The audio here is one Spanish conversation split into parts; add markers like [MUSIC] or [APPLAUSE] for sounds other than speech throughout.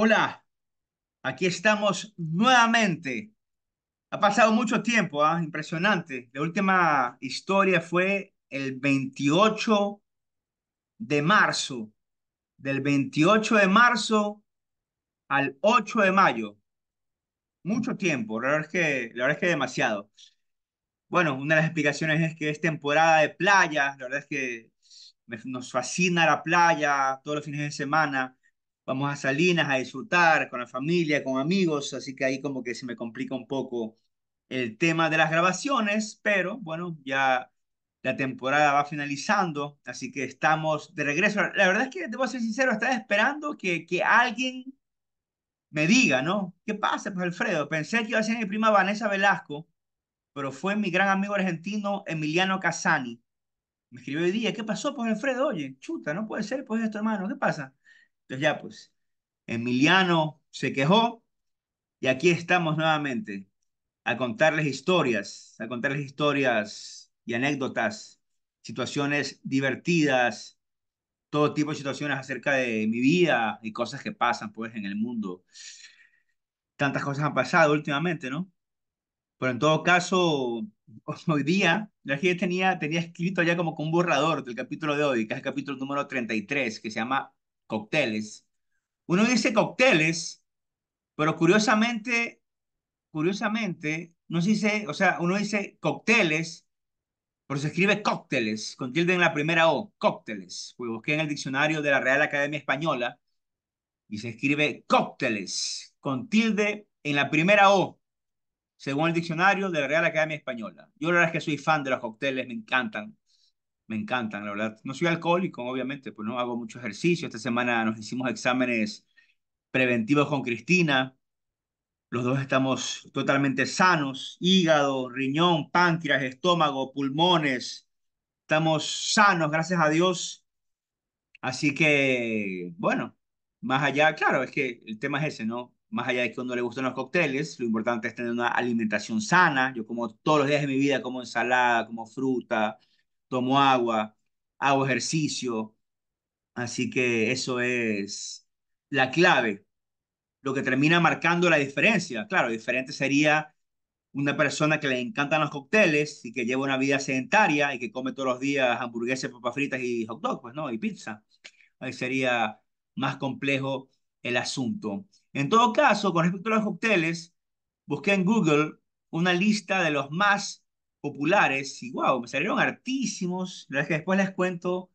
Hola, aquí estamos nuevamente. Ha pasado mucho tiempo, ah, impresionante. La última historia fue el 28 de marzo, del 28 de marzo al 8 de mayo. Mucho tiempo, la verdad es que, la verdad es que demasiado. Bueno, una de las explicaciones es que es temporada de playa, la verdad es que nos fascina la playa todos los fines de semana vamos a Salinas a disfrutar con la familia, con amigos, así que ahí como que se me complica un poco el tema de las grabaciones, pero bueno, ya la temporada va finalizando, así que estamos de regreso. La verdad es que, debo ser sincero, estaba esperando que, que alguien me diga, ¿no? ¿Qué pasa, pues Alfredo? Pensé que iba a ser mi prima Vanessa Velasco, pero fue mi gran amigo argentino Emiliano Casani. Me escribió hoy día, ¿qué pasó, pues Alfredo? Oye, chuta, no puede ser, pues esto, hermano, ¿qué pasa? Entonces ya pues, Emiliano se quejó y aquí estamos nuevamente a contarles historias, a contarles historias y anécdotas, situaciones divertidas, todo tipo de situaciones acerca de mi vida y cosas que pasan pues en el mundo. Tantas cosas han pasado últimamente, ¿no? Pero en todo caso, [LAUGHS] hoy día, la gente tenía, tenía escrito ya como con un borrador del capítulo de hoy, que es el capítulo número 33, que se llama cócteles. Uno dice cócteles, pero curiosamente, curiosamente, no se dice, o sea, uno dice cócteles, pero se escribe cócteles, con tilde en la primera O, cócteles. Pues busqué en el diccionario de la Real Academia Española y se escribe cócteles, con tilde en la primera O, según el diccionario de la Real Academia Española. Yo la verdad es que soy fan de los cócteles, me encantan me encantan, la verdad. No soy alcohólico, obviamente, pues no hago mucho ejercicio. Esta semana nos hicimos exámenes preventivos con Cristina. Los dos estamos totalmente sanos, hígado, riñón, páncreas, estómago, pulmones. Estamos sanos, gracias a Dios. Así que, bueno, más allá, claro, es que el tema es ese, ¿no? Más allá de que a uno le gustan los cócteles, lo importante es tener una alimentación sana. Yo como todos los días de mi vida, como ensalada, como fruta, tomo agua, hago ejercicio. Así que eso es la clave, lo que termina marcando la diferencia. Claro, diferente sería una persona que le encantan los cócteles y que lleva una vida sedentaria y que come todos los días hamburguesas, papas fritas y hot dog, pues no, y pizza. Ahí sería más complejo el asunto. En todo caso, con respecto a los cócteles, busqué en Google una lista de los más populares y wow, me salieron hartísimos. La verdad que después les cuento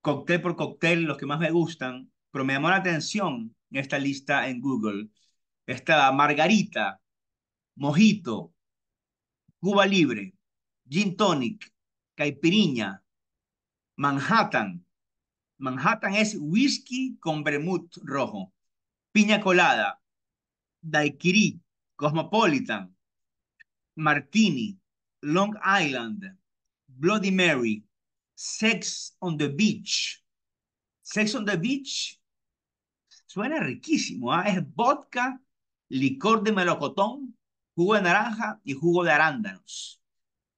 cóctel por cóctel los que más me gustan, pero me llamó la atención esta lista en Google. está margarita, mojito, Cuba Libre, gin tonic, caipiriña, Manhattan. Manhattan es whisky con vermut rojo, piña colada, daiquiri, cosmopolitan, martini, Long Island, Bloody Mary, Sex on the Beach. Sex on the Beach suena riquísimo. ah Es vodka, licor de melocotón, jugo de naranja y jugo de arándanos.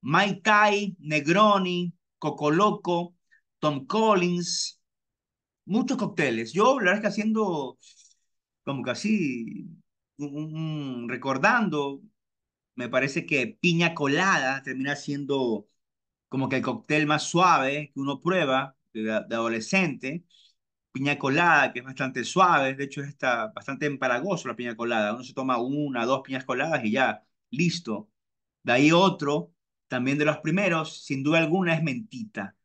Mai Tai, Negroni, Coco Loco, Tom Collins, muchos cócteles. Yo, la verdad que haciendo como que así, recordando, me parece que piña colada termina siendo como que el cóctel más suave que uno prueba de, adolescente. Piña colada, que es bastante suave, de hecho está bastante empalagoso la piña colada. Uno se toma una, dos piñas coladas y ya, listo. De ahí otro, también de los primeros, sin duda alguna, es mentita.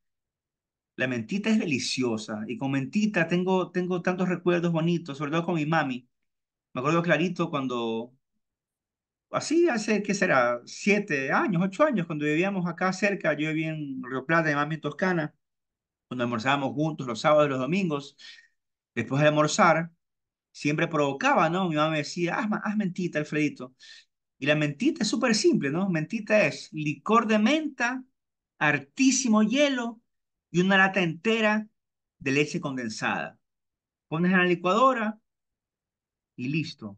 La mentita es deliciosa y con mentita tengo, tengo tantos recuerdos bonitos, sobre todo con mi mami. Me acuerdo clarito cuando así hace, ¿qué será? Siete años, ocho años, cuando vivíamos acá cerca, yo vivía en Río Plata, mi mamá en Toscana, cuando almorzábamos juntos los sábados y los domingos, después de almorzar, siempre provocaba, ¿no? Mi mamá me decía, haz, haz mentita, Alfredito. Y la mentita es súper simple, ¿no? Mentita es licor de menta, hartísimo hielo y una lata entera de leche condensada. Pones en la licuadora y listo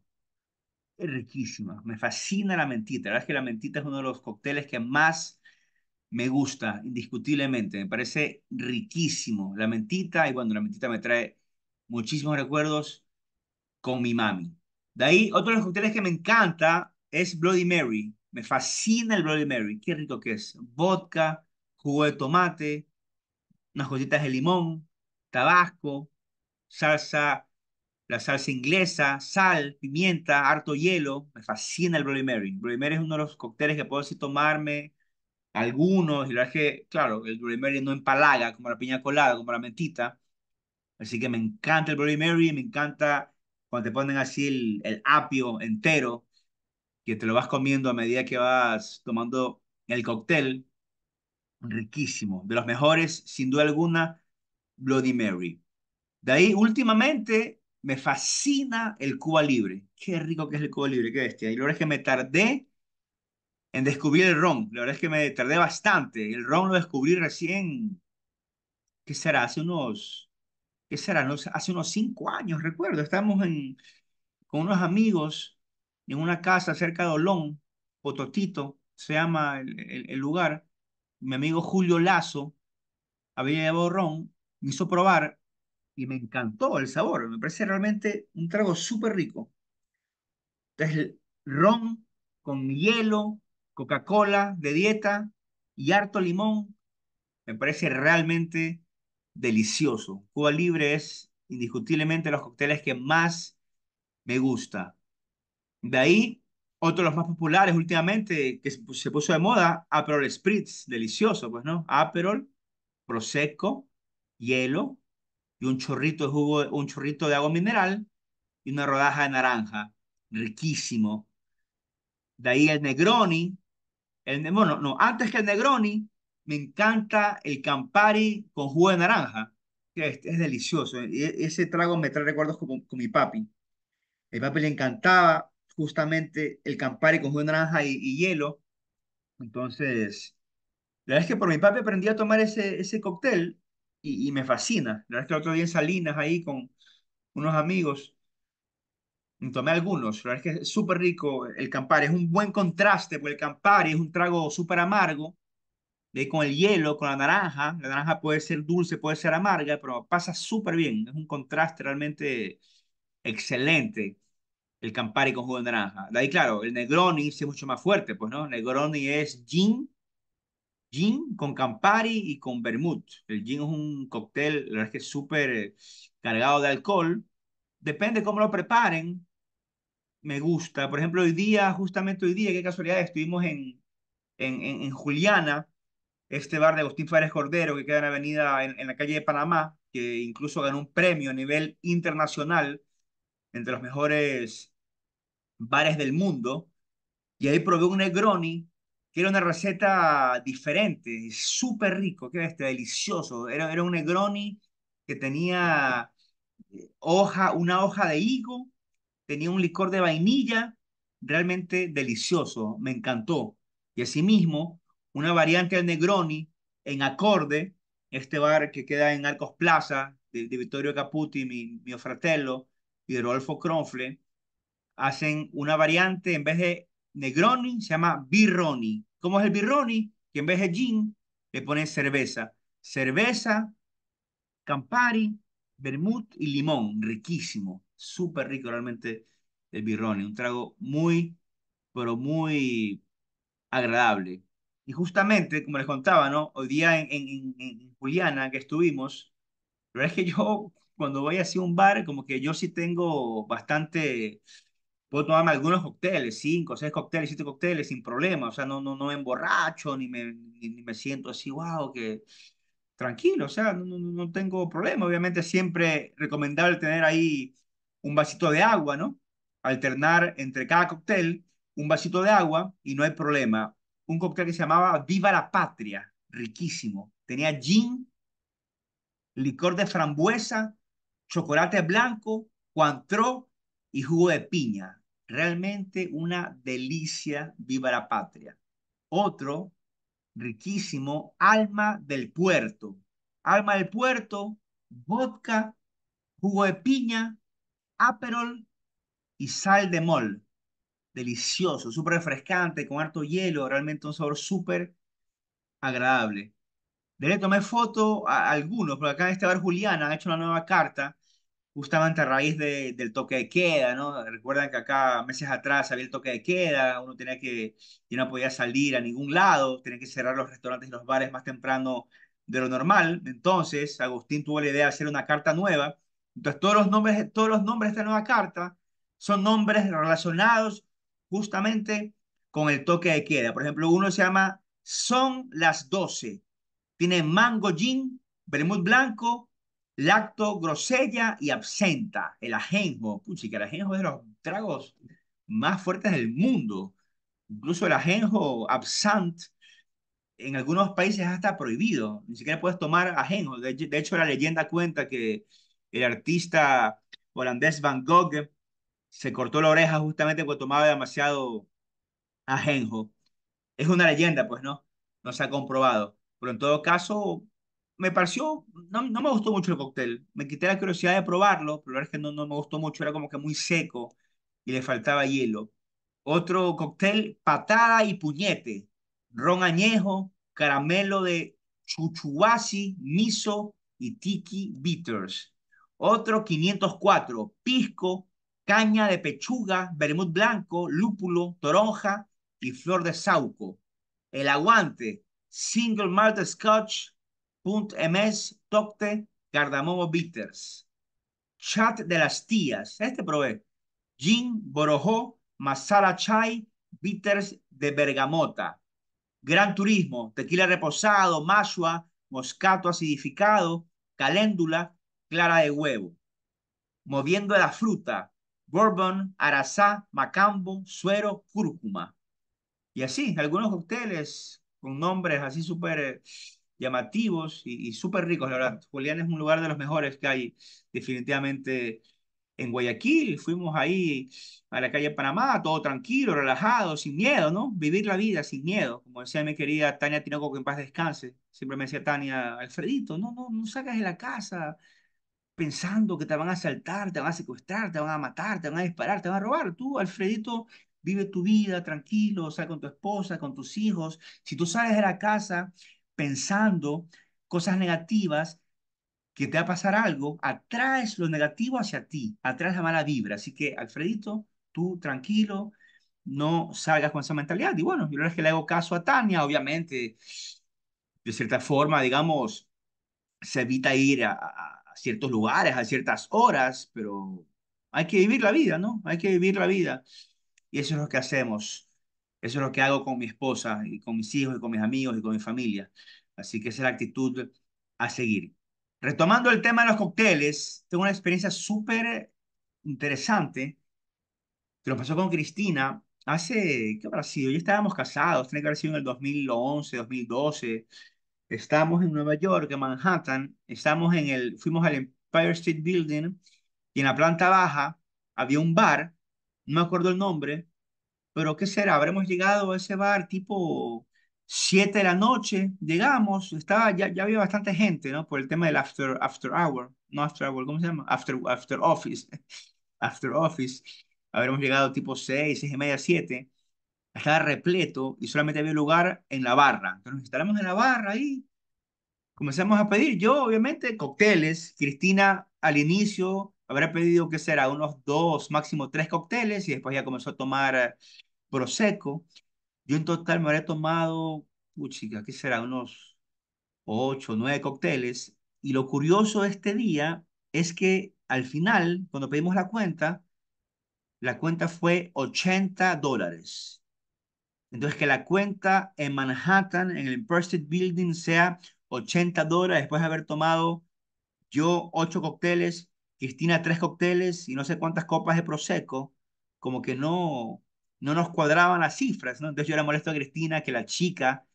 es riquísima. Me fascina la mentita. La verdad es que la mentita es uno de los cócteles que más me gusta, indiscutiblemente. Me parece riquísimo la mentita. Y bueno, la mentita me trae muchísimos recuerdos con mi mami. De ahí, otro de los cócteles que me encanta es Bloody Mary. Me fascina el Bloody Mary. Qué rico que es. Vodka, jugo de tomate, unas cositas de limón, tabasco, salsa la salsa inglesa, sal, pimienta, harto hielo. Me fascina el Bloody Mary. Bloody Mary es uno de los cócteles que puedo así tomarme algunos. Y la verdad es que, claro, el Bloody Mary no empalaga como la piña colada, como la mentita. Así que me encanta el Bloody Mary, me encanta cuando te ponen así el, el apio entero, que te lo vas comiendo a medida que vas tomando el cóctel. Riquísimo, de los mejores, sin duda alguna, Bloody Mary. De ahí, últimamente, me fascina el Cuba Libre. Qué rico que es el Cuba Libre, qué bestia. Y la verdad es que me tardé en descubrir el ron. La verdad es que me tardé bastante. El ron lo descubrí recién, ¿qué será? Hace unos, ¿qué será? No, hace unos cinco años, recuerdo. Estamos en, con unos amigos en una casa cerca de Olón, Pototito, se llama el lugar. Mi amigo Julio Lazo había llevado ron, me hizo probar y me encantó el sabor. Me parece realmente un trago súper rico. Entonces, ron con hielo, Coca-Cola de dieta y harto limón. Me parece realmente delicioso. Cuba Libre es indiscutiblemente los cócteles que más me gusta. De ahí, otro de los más populares últimamente que se puso de moda, Aperol Spritz, delicioso, pues, ¿no? Aperol, Prosecco, hielo, y un chorrito de jugo, un chorrito de agua mineral y una rodaja de naranja. Riquísimo. De ahí el Negroni. El, bueno, no, antes que el Negroni, me encanta el Campari con jugo de naranja. ...que es delicioso. E, ese trago me trae recuerdos con, mi papi. El papi le encantaba justamente el Campari con jugo de naranja y, hielo. Entonces, la verdad es que por mi papi aprendí a tomar ese, ese cóctel y, me fascina. La verdad es que el otro día en Salinas, ahí con unos amigos, tomé algunos. La verdad es que es súper rico el Campari. Es un buen contraste, porque el Campari es un trago súper amargo, de con el hielo, con la naranja. La naranja puede ser dulce, puede ser amarga, pero pasa súper bien. Es un contraste realmente excelente el Campari con jugo de naranja. De ahí, claro, el Negroni es mucho más fuerte, pues, ¿no? Negroni es gin gin con Campari y con vermut El gin es un cóctel, la verdad es que es súper eh, cargado de alcohol. Depende cómo lo preparen. Me gusta. Por ejemplo, hoy día, justamente hoy día, qué casualidad, estuvimos en, en, en, Juliana, este bar de Agustín Fárez Cordero que queda en la avenida, en, en la calle de Panamá, que incluso ganó un premio a nivel internacional entre los mejores bares del mundo. Y ahí probé un Negroni que era una receta diferente, súper rico, era este, delicioso. Era, era un Negroni que tenía eh, hoja, una hoja de higo, tenía un licor de vainilla, realmente delicioso, me encantó. Y asimismo, una variante del Negroni en acorde, este bar que queda en Arcos Plaza, de, Vittorio Caputi, mi, mi fratello, y de Rodolfo Cronfle, hacen una variante, en vez de Negroni, se llama Birroni. Como es el birroni? Que en vez de gin le ponen cerveza. Cerveza, Campari, vermut y limón. Riquísimo. Súper rico realmente el birroni. Un trago muy, pero muy agradable. Y justamente, como les contaba, ¿no? Hoy día en, Juliana, que estuvimos, la verdad es que yo cuando voy a un bar, como que yo sí tengo bastante puedo tomarme algunos cócteles, cinco, seis cócteles, siete cócteles sin problema, o sea, no, no, no me emborracho, ni me, ni, me siento así, wow, que tranquilo, o sea, no, no, tengo problema, obviamente siempre recomendable tener ahí un vasito de agua, ¿no? Alternar entre cada cóctel un vasito de agua y no hay problema. Un cóctel que se llamaba Viva la Patria, riquísimo, tenía gin, licor de frambuesa, chocolate blanco, cuantro y jugo de piña realmente una delicia viva la patria. Otro, riquísimo, alma del puerto. Alma del puerto, vodka, jugo de piña, aperol y sal de mol. Delicioso, súper refrescante, con harto hielo, realmente un sabor súper agradable. De le tomé foto a algunos, porque acá en este bar Juliana han hecho una nueva carta justamente a raíz del toque de queda, ¿no? Recuerdan que acá meses atrás había el toque de queda, uno tenía que, y no podía salir a ningún lado, tenía que cerrar los restaurantes y los bares más temprano de lo normal. Entonces, Agustín tuvo la idea de hacer una carta nueva. Entonces, todos los nombres, todos los nombres de esta nueva carta son nombres relacionados justamente con el toque de queda. Por ejemplo, uno se llama Son las 12. Tiene mango gin, vermut blanco, Lacto, grosella y absenta. El ajenjo. que el ajenjo es de los tragos más fuertes del mundo. Incluso el ajenjo absent en algunos países está prohibido. Ni siquiera puedes tomar ajenjo. De, de hecho, la leyenda cuenta que el artista holandés Van Gogh se cortó la oreja justamente porque tomaba demasiado ajenjo. Es una leyenda, pues no, no se ha comprobado. Pero en todo caso, me pareció, no, me gustó mucho el cóctel. Me quité la curiosidad de probarlo, pero la verdad es que no, me gustó mucho, era como que muy seco y le faltaba hielo. Otro cóctel, patada y puñete, ron añejo, caramelo de chuchuasi, miso y tiki bitters. Otro 504, pisco, caña de pechuga, vermut blanco, lúpulo, toronja y flor de sauco. El aguante, single malt scotch, .ms Tocte Cardamomo Bitters. Chat de las tías. Este probé. Gin Borojo, Masala Chai Bitters de Bergamota. Gran Turismo, tequila reposado, Mashua, moscato acidificado, caléndula, clara de huevo. Moviendo la fruta, bourbon, arazá, macambo, suero, cúrcuma. Y así, algunos hoteles con nombres así súper... Eh, llamativos y, súper ricos, la verdad. Julián es un lugar de los mejores que hay definitivamente en Guayaquil. Fuimos ahí a la calle Panamá, todo tranquilo, relajado, sin miedo, ¿no? Vivir la vida sin miedo. Como decía mi querida Tania Tinoco, que en paz descanse. Siempre me decía Tania, Alfredito, no, no, no sacas de la casa pensando que te van a asaltar, te van a secuestrar, te van a matar, te van a disparar, te van a robar. Tú, Alfredito, vive tu vida tranquilo, o sea, con tu esposa, con tus hijos. Si tú sales de la casa pensando cosas negativas, que te va a pasar algo, atraes lo negativo hacia ti, atraes la mala vibra. Así que, Alfredito, tú tranquilo, no salgas con esa mentalidad. Y bueno, yo no es que le hago caso a Tania, obviamente, de cierta forma, digamos, se evita ir a, a ciertos lugares, a ciertas horas, pero hay que vivir la vida, ¿no? Hay que vivir la vida. Y eso es lo que hacemos. Eso es lo que hago con mi esposa y con mis hijos y con mis amigos y con mi familia. Así que es la actitud a seguir. Retomando el tema de los cócteles, tengo una experiencia súper interesante que nos pasó con Cristina hace, ¿qué habrá sido? Ya estábamos casados, tiene que haber sido en el 2011, 2012. Estábamos en Nueva York, en Manhattan, en el, fuimos al Empire State Building y en la planta baja había un bar, no me acuerdo el nombre, pero ¿qué será? Habremos llegado a ese bar tipo 7 de la noche, llegamos, estaba, ya, había bastante gente, ¿no? Por el tema del after, after hour, no after hour, ¿cómo se llama? After, after office, [LAUGHS] after office. Habremos llegado tipo 6, 6 y media, 7. Estaba repleto y solamente había lugar en la barra. Entonces nos en la barra ahí, comenzamos a pedir, yo obviamente, cócteles, Cristina al inicio Habré pedido que será unos dos, máximo tres cócteles y después ya comenzó a tomar eh, Prosecco. Yo en total me habré tomado, chica, que será? Unos ocho, nueve cócteles. Y lo curioso de este día es que al final, cuando pedimos la cuenta, la cuenta fue 80 dólares. Entonces, que la cuenta en Manhattan, en el Empire Building, sea 80 dólares después de haber tomado yo ocho cócteles, Cristina tres cócteles y no sé cuántas copas de Prosecco, como que no, no nos cuadraban las cifras, ¿no? Entonces yo era molesto a Cristina que la chica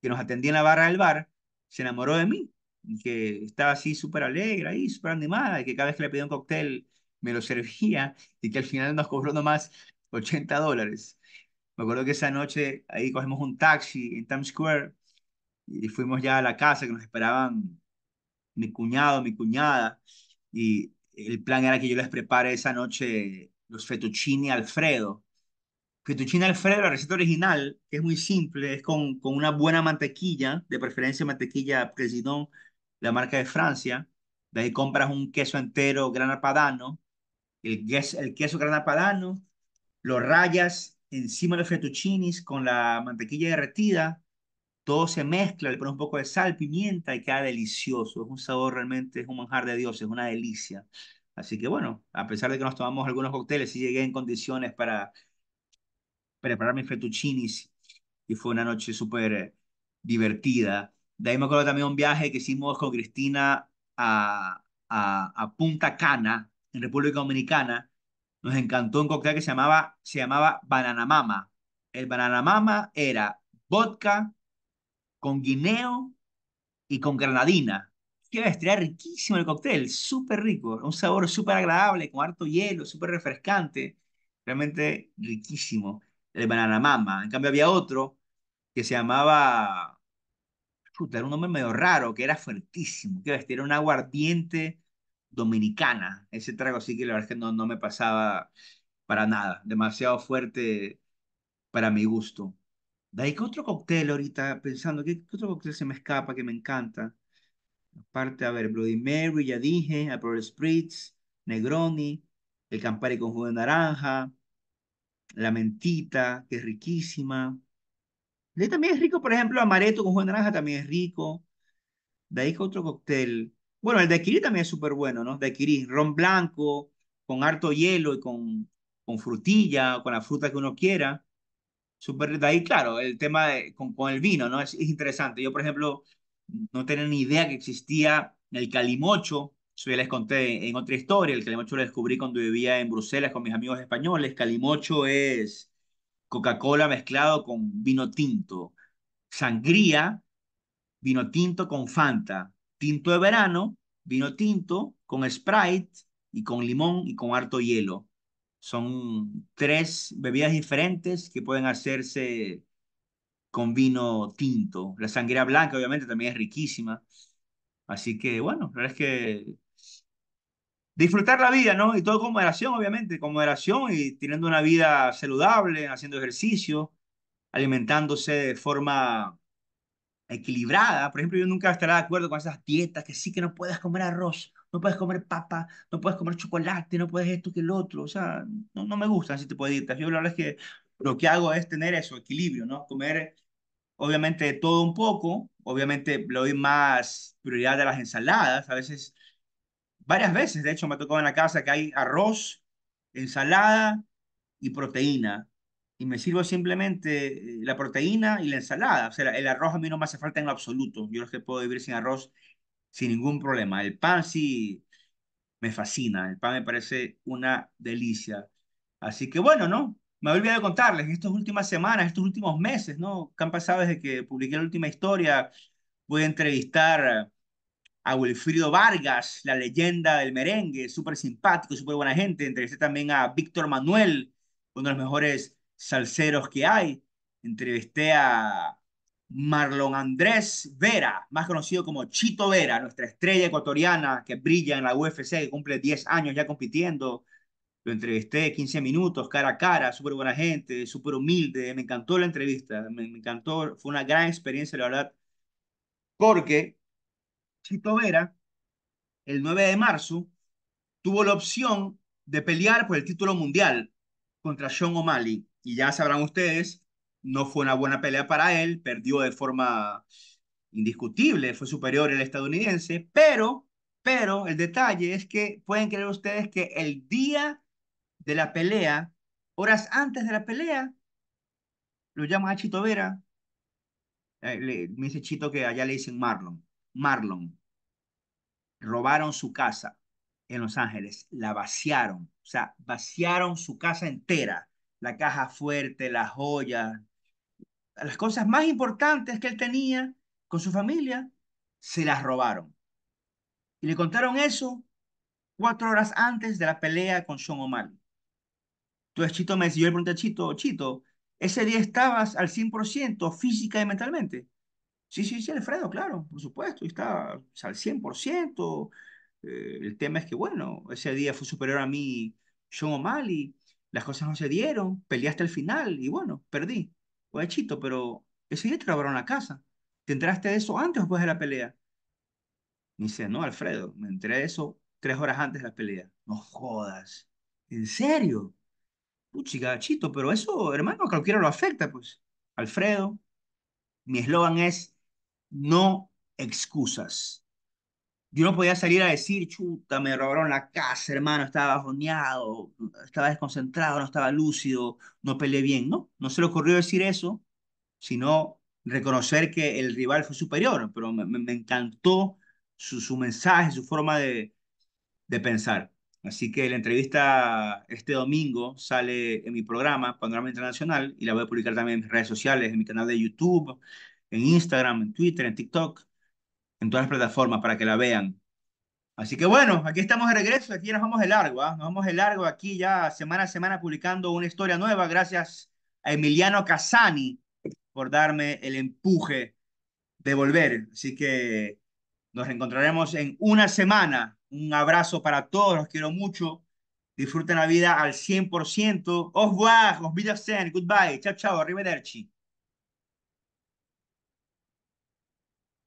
que nos atendía en la barra del bar se enamoró de mí, que estaba así súper alegre ahí, súper animada, y que cada vez que le pedía un cóctel me lo servía y que al final nos cobró nomás 80 dólares. Me acuerdo que esa noche ahí cogimos un taxi en Times Square y fuimos ya a la casa que nos esperaban mi cuñado, mi cuñada y el plan era que yo les prepare esa noche los fettuccini Alfredo. Fettuccine Alfredo, la receta original, es muy simple, es con, una buena mantequilla, de preferencia mantequilla Presidón, la marca de Francia. De ahí compras un queso entero grana padano, el, el queso grana padano, lo rayas encima de los fettuccinis con la mantequilla derretida, todo se mezcla, le pones un poco de sal, pimienta y queda delicioso. Es un sabor realmente, es un manjar de Dios, es una delicia. Así que bueno, a pesar de que nos tomamos algunos cócteles, sí llegué en condiciones para preparar mis fettuccinis y fue una noche súper eh, divertida. De ahí me acuerdo también un viaje que hicimos con Cristina a, a, a Punta Cana, en República Dominicana. Nos encantó un cóctel que se llamaba, se llamaba Banana Mama. El Banana Mama era vodka, con guineo y con granadina. Qué bestia, riquísimo el cóctel, súper rico, un sabor súper agradable, con harto hielo, súper refrescante, realmente riquísimo. El banana mama. En cambio había otro que se llamaba, Chuta, era un nombre medio raro, que era fuertísimo, qué bestia, era un aguardiente dominicana. Ese trago sí que la verdad es que no me pasaba para nada, demasiado fuerte para mi gusto. De ahí, otro cóctel ahorita? Pensando, ¿qué, otro cóctel se me escapa que me encanta? Aparte, a ver, Bloody Mary, ya dije, Aperol Spritz, Negroni, el Campari con jugo de naranja, la mentita, que es riquísima. De también es rico, por ejemplo, amaretto con jugo de naranja también es rico. De ahí que otro cóctel. Bueno, el de daiquiri también es súper bueno, ¿no? De adquirir ron blanco, con harto hielo y con, con frutilla, con la fruta que uno quiera súper de ahí, claro, el tema de, con, con, el vino, ¿no? Es, es, interesante. Yo, por ejemplo, no tenía ni idea que existía el calimocho. Eso ya les conté en otra historia. El calimocho lo descubrí cuando vivía en Bruselas con mis amigos españoles. Calimocho es Coca-Cola mezclado con vino tinto. Sangría, vino tinto con Fanta. Tinto de verano, vino tinto con Sprite y con limón y con harto hielo. Son tres bebidas diferentes que pueden hacerse con vino tinto. La sangría blanca, obviamente, también es riquísima. Así que, bueno, la verdad es que disfrutar la vida, ¿no? Y todo con moderación, obviamente, con moderación y teniendo una vida saludable, haciendo ejercicio, alimentándose de forma equilibrada. Por ejemplo, yo nunca estaré de acuerdo con esas dietas que sí que no puedes comer arroz no puedes comer papa, no puedes comer chocolate, no puedes esto que el otro, o sea, no, no me gustan si te de dietas. Yo la verdad es que lo que hago es tener eso, equilibrio, ¿no? Comer, obviamente, todo un poco, obviamente le doy más prioridad a las ensaladas, a veces, varias veces, de hecho, me ha tocado en la casa que hay arroz, ensalada y proteína. Y me sirvo simplemente eh, la proteína y la ensalada. O sea, el arroz a mí no me hace falta en lo absoluto. Yo creo que puedo vivir sin arroz sin ningún problema. El pan sí me fascina, el pan me parece una delicia. Así que bueno, ¿no? Me he olvidado de contarles, estas últimas semanas, estos últimos meses, ¿no? Que han pasado desde que publiqué la última historia, a entrevistar a Wilfrido Vargas, la leyenda del merengue, súper simpático, súper buena gente. Entrevisté también a Víctor Manuel, uno de los mejores salseros que hay. Entrevisté a Marlon Andrés Vera, más conocido como Chito Vera, nuestra estrella ecuatoriana que brilla en la UFC, que cumple 10 años ya compitiendo. Lo entrevisté 15 minutos, cara a cara, súper buena gente, súper humilde. Me encantó la entrevista, me, encantó, fue una gran experiencia, la verdad. Porque Chito Vera, el 9 de marzo, tuvo la opción de pelear por el título mundial contra Sean O'Malley. Y ya sabrán ustedes no fue una buena pelea para él, perdió de forma indiscutible, fue superior el estadounidense, pero, pero el detalle es que pueden creer ustedes que el día de la pelea, horas antes de la pelea, lo llama a Chito Vera, eh, me dice Chito que allá le dicen Marlon, Marlon, robaron su casa en Los Ángeles, la vaciaron, o sea, vaciaron su casa entera, la caja fuerte, las joyas, las cosas más importantes que él tenía con su familia, se las robaron. Y le contaron eso cuatro horas antes de la pelea con Sean O'Malley. Entonces Chito me decía yo le Chito, ¿ese día estabas al 100% física y mentalmente? Sí, sí, sí, Alfredo, claro, por supuesto, estaba al 100%. Eh, el tema es que, bueno, ese día fue superior a mí Sean O'Malley, las cosas no se dieron, peleaste al final y bueno, perdí oye Chito, pero ese ya te robaron la casa. ¿Te enteraste de eso antes o después de la pelea? Me dice, no, Alfredo, me enteré de eso tres horas antes de la pelea. No jodas. ¿En serio? Puchiga, Chito, pero eso, hermano, a cualquiera lo afecta, pues. Alfredo, mi eslogan es no excusas yo no podía salir a decir, chuta, me robaron la casa, hermano, estaba bajoneado, estaba desconcentrado, no estaba lúcido, no peleé bien, ¿no? No se le ocurrió decir eso, sino reconocer que el rival fue superior, pero me, me encantó su, su, mensaje, su forma de, de pensar. Así que la entrevista este domingo sale en mi programa, Panorama Internacional, y la voy a publicar también en mis redes sociales, en mi canal de YouTube, en Instagram, en Twitter, en TikTok en todas las plataformas para que la vean. Así que bueno, aquí estamos de regreso, aquí nos vamos de largo, ¿ah? nos vamos de largo aquí ya semana a semana publicando una historia nueva. Gracias a Emiliano Casani por darme el empuje de volver. Así que nos encontraremos en una semana. Un abrazo para todos, los quiero mucho. Disfruten la vida al 100%. Au revoir, a revoir, goodbye, chao, chao, arrivederci.